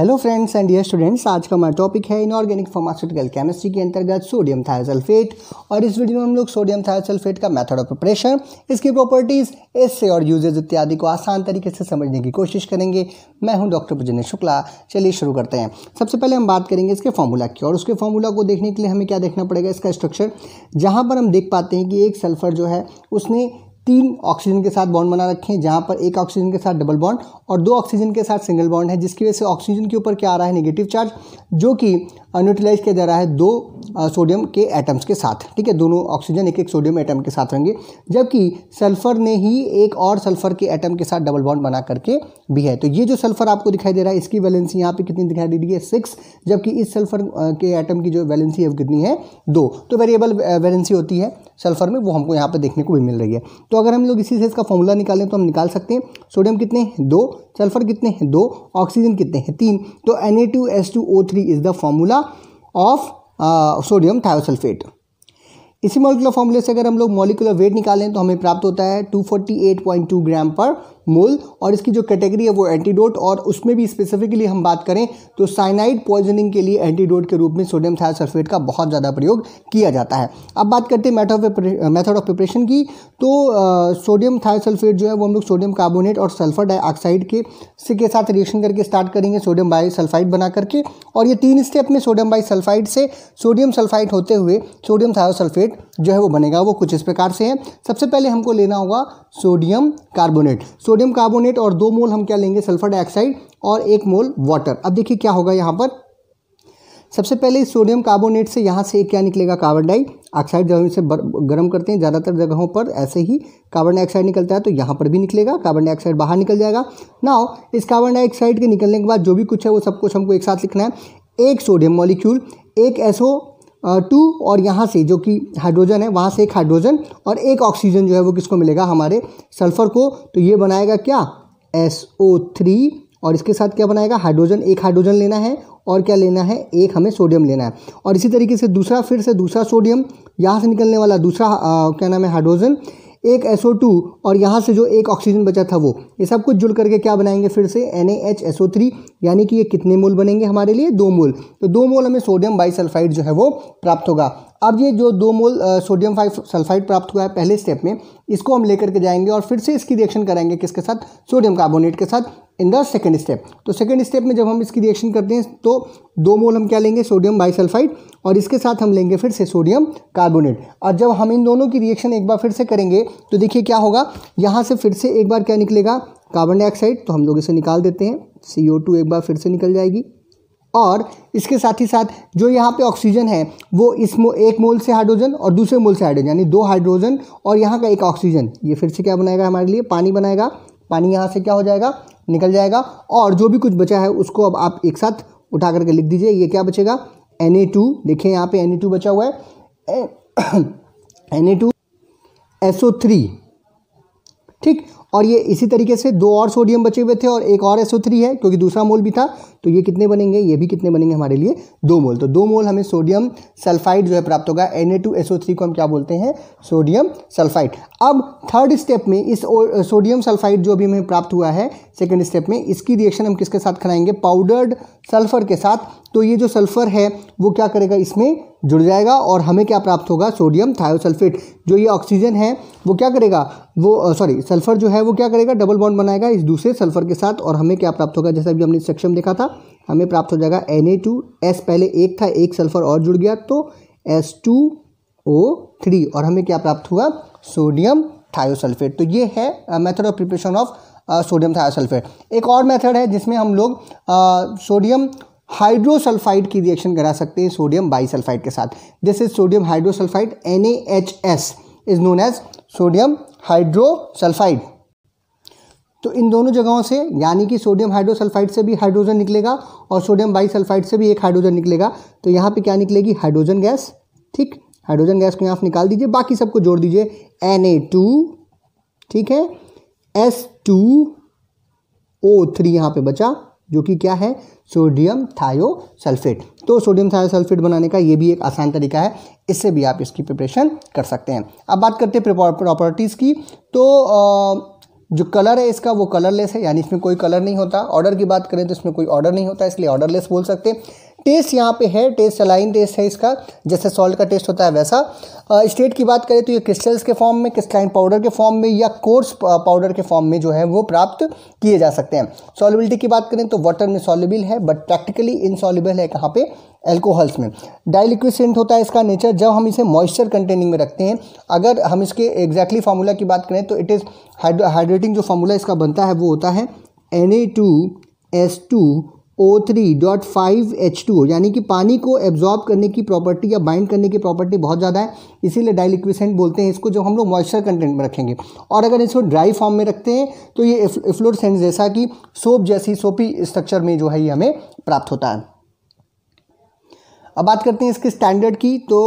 hello friends and dear students आज का हमारा टॉपिक है इनऑर्गेनिक फार्मास्यूटिकल केमिस्ट्री के अंतर्गत सोडियम थायोसल्फेट और इस वीडियो में हम लोग सोडियम थायोसल्फेट का मेथड ऑफ प्रिपरेशन इसकी प्रॉपर्टीज़ इससे और यूजेज इत्यादि को आसान तरीके से समझने की कोशिश करेंगे मैं हूं डॉक्टर पुजने शुक्ला चलिए शुरू करते हैं सबसे पहले हम बात करेंगे इसके फॉर्मूला की और उसके फॉर्मूला को देखने के लिए हमें क्या देखना पड़ेगा इसका स्ट्रक्चर जहाँ पर हम देख पाते हैं कि एक सल्फर जो है उसने तीन ऑक्सीजन के साथ बॉन्ड बना रखे हैं जहाँ पर एक ऑक्सीजन के साथ डबल बॉन्ड और दो ऑक्सीजन के साथ सिंगल बॉन्ड है जिसकी वजह से ऑक्सीजन के ऊपर क्या आ रहा है नेगेटिव चार्ज जो कि न्यूट्रलाइज किया जा रहा है दो सोडियम के एटम्स के साथ ठीक है दोनों ऑक्सीजन एक एक सोडियम एटम के साथ रहेंगे जबकि सल्फर ने ही एक और सल्फर के एटम के साथ डबल बॉन्ड बना करके भी है तो ये जो सल्फर आपको दिखाई दे रहा है इसकी वैलेंसी यहाँ पे कितनी दिखाई दे रही है सिक्स जबकि इस सल्फर के एटम की जो वैलेंसी है वो कितनी है दो तो वेरिएबल वैलेंसी होती है सल्फर में वो हमको यहाँ पर देखने को भी मिल रही है तो अगर हम लोग इसी से इसका फॉर्मूला निकालें तो हम निकाल सकते हैं सोडियम कितने हैं दो सल्फर कितने हैं दो ऑक्सीजन कितने हैं तीन तो N A two S two O three is the formula of sodium thiosulphate इसी मॉलिकुलर फॉर्मूले से अगर हम लोग मॉलिकुलर वेट निकालें तो हमें प्राप्त होता है 248.2 ग्राम पर मोल और इसकी जो कैटेगरी है वो एंटीडोट और उसमें भी स्पेसिफिकली हम बात करें तो साइनाइड पॉइजनिंग के लिए एंटीडोट के रूप में सोडियम थायोसल्फेट का बहुत ज़्यादा प्रयोग किया जाता है अब बात करते हैं मेथड ऑफ प्रिपरेशन की तो सोडियम सल्फेट जो है वो हम लोग सोडियम कार्बोनेट और सल्फर डाइऑक्साइड के के साथ रिएक्शन करके स्टार्ट करेंगे सोडियम बाई सल्फाइड बना करके और ये तीन स्टेप में सोडियम बाई सल्फाइड से सोडियम सल्फाइड होते हुए सोडियम थायोसल्फेट जो है वो बनेगा वो कुछ इस प्रकार से है सबसे पहले हमको लेना होगा sodium carbonate sodium sodium carbonate और दो मोल हम क्या लेंगे सल्फर डाइऑक्साइड और एक मोल वाटर अब देखिए क्या होगा यहाँ पर सबसे पहले इस सोडियम कार्बोनेट से यहाँ से क्या निकलेगा कार्बन डाइऑक्साइड जब हम इसे गर्म करते हैं ज़्यादातर जगहों पर ऐसे ही कार्बन डाइऑक्साइड निकलता है तो यहाँ पर भी निकलेगा कार्बन डाइऑक्साइड बाहर निकल जाएगा ना इस कार्बन डाइऑक्साइड के निकलने के बाद जो भी कुछ है वो सब कुछ हमको एक साथ लिखना है एक सोडियम मॉलिक्यूल एक एसओ टू और यहाँ से जो कि हाइड्रोजन है वहाँ से एक हाइड्रोजन और एक ऑक्सीजन जो है वो किसको मिलेगा हमारे सल्फर को तो ये बनाएगा क्या एस ओ थ्री और इसके साथ क्या बनाएगा हाइड्रोजन एक हाइड्रोजन लेना है और क्या लेना है एक हमें सोडियम लेना है और इसी तरीके से दूसरा फिर से दूसरा सोडियम यहाँ से निकलने वाला दूसरा आ, क्या नाम है हाइड्रोजन एक SO2 और यहाँ से जो एक ऑक्सीजन बचा था वो ये सब कुछ जुड़ करके क्या बनाएंगे फिर से NaHSO3 यानी कि ये कितने मोल बनेंगे हमारे लिए दो मोल तो दो मोल हमें सोडियम बाईसल्फाइड जो है वो प्राप्त होगा अब ये जो दो मोल सोडियम फाइव सल्फाइड प्राप्त हुआ है पहले स्टेप में इसको हम लेकर के जाएंगे और फिर से इसकी रिएक्शन कराएंगे किसके साथ सोडियम कार्बोनेट के साथ इन द सेकेंड स्टेप तो सेकेंड स्टेप में जब हम इसकी रिएक्शन करते हैं तो दो मोल हम क्या लेंगे सोडियम बाइसल्फाइड और इसके साथ हम लेंगे फिर से सोडियम कार्बोनेट और जब हम इन दोनों की रिएक्शन एक बार फिर से करेंगे तो देखिए क्या होगा यहाँ से फिर से एक बार क्या निकलेगा कार्बन डाइऑक्साइड तो हम लोग इसे निकाल देते हैं सी एक बार फिर से निकल जाएगी और इसके साथ ही साथ जो यहाँ पे ऑक्सीजन है वो इस मो, एक मोल से हाइड्रोजन और दूसरे मोल से हाइड्रोजन यानी दो हाइड्रोजन और यहाँ का एक ऑक्सीजन ये फिर से क्या बनाएगा हमारे लिए पानी बनाएगा पानी यहाँ से क्या हो जाएगा निकल जाएगा और जो भी कुछ बचा है उसको अब आप एक साथ उठा करके लिख दीजिए ये क्या बचेगा एन ए टू देखिए यहाँ पे एन ए टू बचा हुआ है N A two S O three ठीक और ये इसी तरीके से दो और सोडियम बचे हुए थे और एक और एसओ थ्री है क्योंकि दूसरा मोल भी था तो ये कितने बनेंगे ये भी कितने बनेंगे हमारे लिए दो मोल तो दो मोल हमें सोडियम सल्फाइड जो है प्राप्त होगा N A two SO three को हम क्या बोलते हैं सोडियम सल्फाइड अब थर्ड स्टेप में इस सोडियम सल्फाइड जो भी हमें प्राप्त हुआ है सेकेंड स्टेप में इसकी रिएक्शन हम किसके साथ कराएंगे पाउडर्ड सल्फर के साथ तो ये जो सल्फर है वो क्या करेगा इसमें जुड़ जाएगा और हमें क्या प्राप्त होगा सोडियम थायोसल्फेट जो ये ऑक्सीजन है वो क्या करेगा वो सॉरी सल्फर जो है वो क्या करेगा डबल बॉन्ड बनाएगा इस दूसरे सल्फर के साथ और हमें क्या प्राप्त होगा जैसा अभी हमने सेक्शन देखा था हमें प्राप्त हो जाएगा एन एस पहले एक था एक सल्फर और जुड़ गया तो एस टू ओ थ्री और हमें क्या प्राप्त हुआ सोडियम थायोसल्फेट तो ये है method of preparation of sodium thiosulphate एक और मेथड है जिसमें हम लोग सोडियम हाइड्रोसल्फाइड की रिएक्शन करा सकते हैं सोडियम बाइसल्फाइड के साथ this is sodium hydrosulphide N H S is known as sodium hydrosulphide तो इन दोनों जगहों से यानी कि सोडियम हाइड्रोसल्फाइड से भी हाइड्रोजन निकलेगा और सोडियम बाइसल्फाइड से भी एक हाइड्रोजन निकलेगा तो यहाँ पे क्या निकलेगी हाइड्रोजन गैस ठीक हाइड्रोजन गैस को यहाँ से निकाल दीजिए बाकी सबको जोड़ दीजिए एन ए टू ठीक है एस टू ओ थ्री यहाँ पर बचा जो कि क्या है सोडियम थायोसल्फेट तो सोडियम थायोसल्फेट बनाने का ये भी एक आसान तरीका है इससे भी आप इसकी प्रिपरेशन कर सकते हैं अब बात करते हैं प्रॉपर्टीज़ की तो जो कलर है इसका वो कलरलेस है यानी इसमें कोई कलर नहीं होता ऑर्डर की बात करें तो इसमें कोई ऑर्डर नहीं होता इसलिए ऑर्डरलेस बोल सकते हैं टेस्ट यहाँ पे है टेस्ट सलाइन टेस्ट है इसका जैसे सॉल्ट का टेस्ट होता है वैसा स्टेट की बात करें तो ये क्रिस्टल्स के फॉर्म में क्रिस्टलाइन पाउडर के फॉर्म में या कोर्स पाउडर के फॉर्म में जो है वो प्राप्त किए जा सकते हैं सॉलिबिलिटी की बात करें तो वाटर में सॉलिबल है बट प्रैक्टिकली इनसॉलिबल है कहाँ पर एल्कोहल्स में डाइलिक्विसेंट होता है इसका नेचर जब हम इसे मॉइस्चर कंटेनिंग में रखते हैं अगर हम इसके एग्जैक्टली फार्मूला की बात करें तो इट इज़ हाइड्रेटिंग जो फार्मूला इसका बनता है वो होता है N A two S two three dot five H two यानी कि पानी को एब्जॉर्ब करने की प्रॉपर्टी या बाइंड करने की प्रॉपर्टी बहुत ज़्यादा है इसीलिए डाइलिक्विसेंट बोलते हैं इसको जो हम लोग मॉइस्चर कंटेंट में रखेंगे और अगर इसको ड्राई फॉर्म में रखते हैं तो ये एफ्लोरसेंट जैसा कि सोप जैसी सोपी स्ट्रक्चर में जो है ये हमें प्राप्त होता है अब बात करते हैं इसके स्टैंडर्ड की तो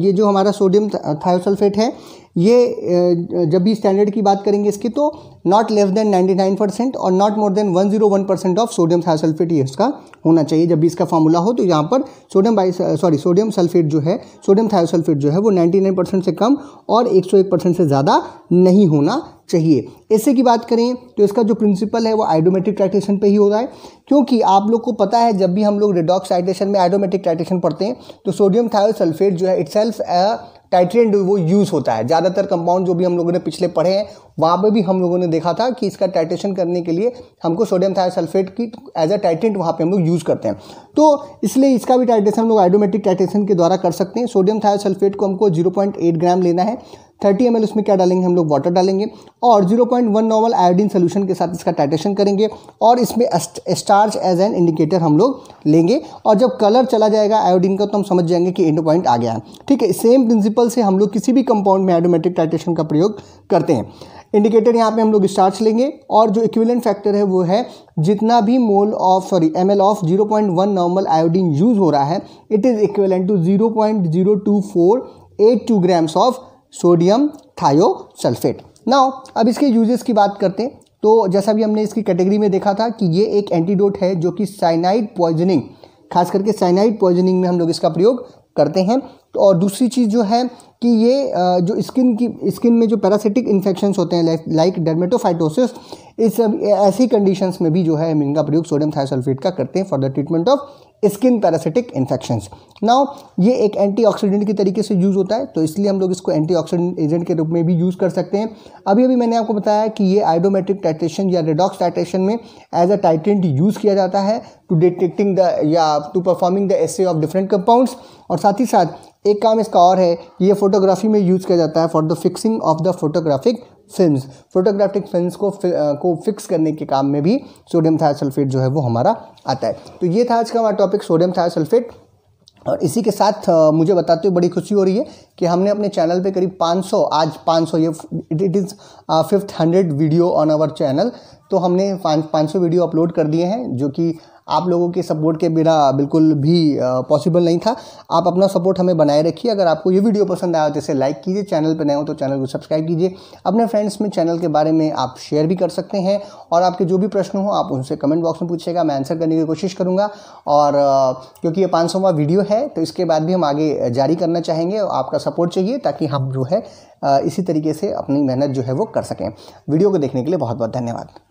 ये जो हमारा सोडियम थायोसल्फेट है ये जब भी स्टैंडर्ड की बात करेंगे इसकी तो नॉट लेस देन 99 परसेंट और not more than 101 percent of sodium sulphate ये इसका होना चाहिए जब भी इसका फॉर्मूला हो तो यहाँ पर sodium bi sorry sodium sulphate जो है सोडियम थायोसल्फेट जो है वो 99 परसेंट से कम और 101 परसेंट से ज़्यादा नहीं होना चाहिए ऐसे की बात करें तो इसका जो प्रिंसिपल है वो आइडोमेट्रिक ट्राइटेशन पे ही हो रहा है क्योंकि आप लोग को पता है जब भी हम लोग रिडॉक्स हाइड्रेशन में आइडोमेट्रिक ट्राइटेशन पढ़ते हैं तो सोडियम थायोसल्फेट जो है इट्स टाइट्रेंड वो यूज़ होता है ज़्यादातर कंपाउंड जो भी हम लोगों ने पिछले पढ़े हैं वहाँ पर भी हम लोगों ने देखा था कि इसका टाइटेशन करने के लिए हमको सोडियम सल्फेट की एज अ टाइटेंट वहाँ पर हम लोग यूज़ करते हैं तो इसलिए इसका भी टाइटेशन हम लोग आइडोमेटिक टाइटेशन के द्वारा कर सकते हैं सोडियम सल्फेट को हमको जीरो ग्राम लेना है थर्टी एम उसमें क्या डालेंगे हम लोग वाटर डालेंगे और zero point one normal iodine solution के साथ इसका टाइटेशन करेंगे और इसमें स्टार्च एज एन इंडिकेटर हम लोग लेंगे और जब कलर चला जाएगा आयोडीन का तो हम समझ जाएंगे कि एंड पॉइंट आ गया है ठीक है सेम प्रिंसिपल से हम लोग किसी भी कंपाउंड में आयोडोमेट्रिक टाइटेशन का प्रयोग करते हैं इंडिकेटर यहाँ पे हम लोग स्टार्च लेंगे और जो इक्विवेलेंट फैक्टर है वो है जितना भी mole of sorry M L of 0.1 normal iodine use हो रहा है it is equivalent to 0.0248 two grams of sodium thiosulphate now अब इसके यूजेस की बात करते हैं तो जैसा भी हमने इसकी कैटेगरी में देखा था कि ये एक एंटीडोट है जो कि साइनाइड पॉइजनिंग खास करके साइनाइड पॉइजनिंग में हम लोग इसका प्रयोग करते हैं तो और दूसरी चीज़ जो है कि ये जो स्किन की स्किन में जो पैरासिटिक इन्फेक्शंस होते हैं लाइक डर्मेटोफाइटोसिस इस ऐसी कंडीशंस में भी जो है हम इनका प्रयोग सोडियम थायोसल्फेट का करते हैं for the treatment of skin parasitic infections now ये एक एंटीऑक्सीडेंट के तरीके से यूज़ होता है तो इसलिए हम लोग इसको एंटीऑक्सीडेंट एजेंट के रूप में भी यूज़ कर सकते हैं अभी अभी मैंने आपको बताया कि ये आइडोमेट्रिक टाइट्रेशन या रेडॉक्स टाइट्रेशन में एज अ टाइटेंट यूज़ किया जाता है टू डिटेक्टिंग द या to performing the assay of different compounds और साथ ही साथ एक काम इसका और है ये फोटोग्राफी में यूज़ किया जाता है for the fixing of the photographic film photographic film को फि, आ, को फिक्स करने के काम में भी सोडियम सल्फेट जो है वो हमारा आता है तो ये था आज का हमारा टॉपिक सोडियम सल्फेट और इसी के साथ मुझे बताते हुए बड़ी खुशी हो रही है कि हमने अपने चैनल पे करीब 500 आज 500 ये it is fifth hundred video on our channel तो हमने पाँच पाँच वीडियो अपलोड कर दिए हैं जो कि आप लोगों के सपोर्ट के बिना बिल्कुल भी पॉसिबल नहीं था आप अपना सपोर्ट हमें बनाए रखिए अगर आपको ये वीडियो पसंद आया तो इसे लाइक कीजिए चैनल पर नए हो तो चैनल को सब्सक्राइब कीजिए अपने फ्रेंड्स में चैनल के बारे में आप शेयर भी कर सकते हैं और आपके जो भी प्रश्न हो आप उनसे कमेंट बॉक्स में पूछिएगा मैं आंसर करने की कोशिश करूँगा और क्योंकि ये पाँच वीडियो है तो इसके बाद भी हम आगे जारी करना चाहेंगे आपका सपोर्ट चाहिए ताकि हम जो है इसी तरीके से अपनी मेहनत जो है वो कर सकें वीडियो को देखने के लिए बहुत बहुत धन्यवाद